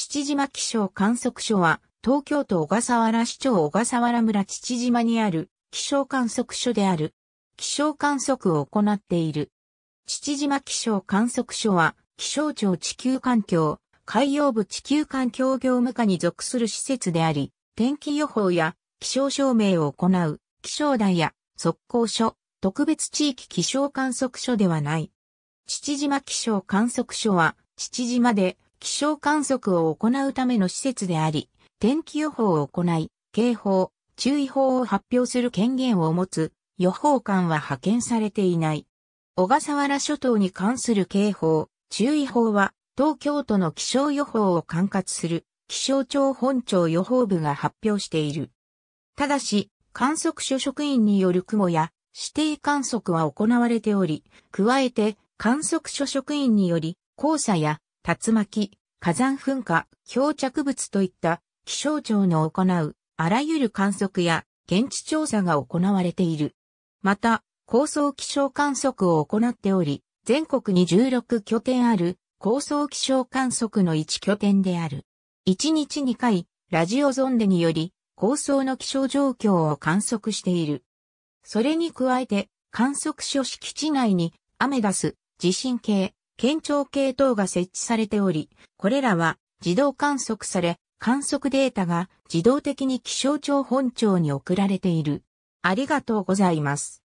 父島気象観測所は、東京都小笠原市長小笠原村父島にある気象観測所である。気象観測を行っている。父島気象観測所は、気象庁地球環境、海洋部地球環境業務課に属する施設であり、天気予報や気象証明を行う気象台や速候所、特別地域気象観測所ではない。父島気象観測所は、父島で気象観測を行うための施設であり、天気予報を行い、警報、注意報を発表する権限を持つ予報官は派遣されていない。小笠原諸島に関する警報、注意報は東京都の気象予報を管轄する気象庁本庁予報部が発表している。ただし、観測所職員による雲や指定観測は行われており、加えて観測所職員により黄砂や竜巻、火山噴火、漂着物といった気象庁の行うあらゆる観測や現地調査が行われている。また、高層気象観測を行っており、全国に16拠点ある高層気象観測の1拠点である。1日2回、ラジオゾンデにより、高層の気象状況を観測している。それに加えて、観測所敷地内に、アメダス、地震計、県庁系等が設置されており、これらは自動観測され、観測データが自動的に気象庁本庁に送られている。ありがとうございます。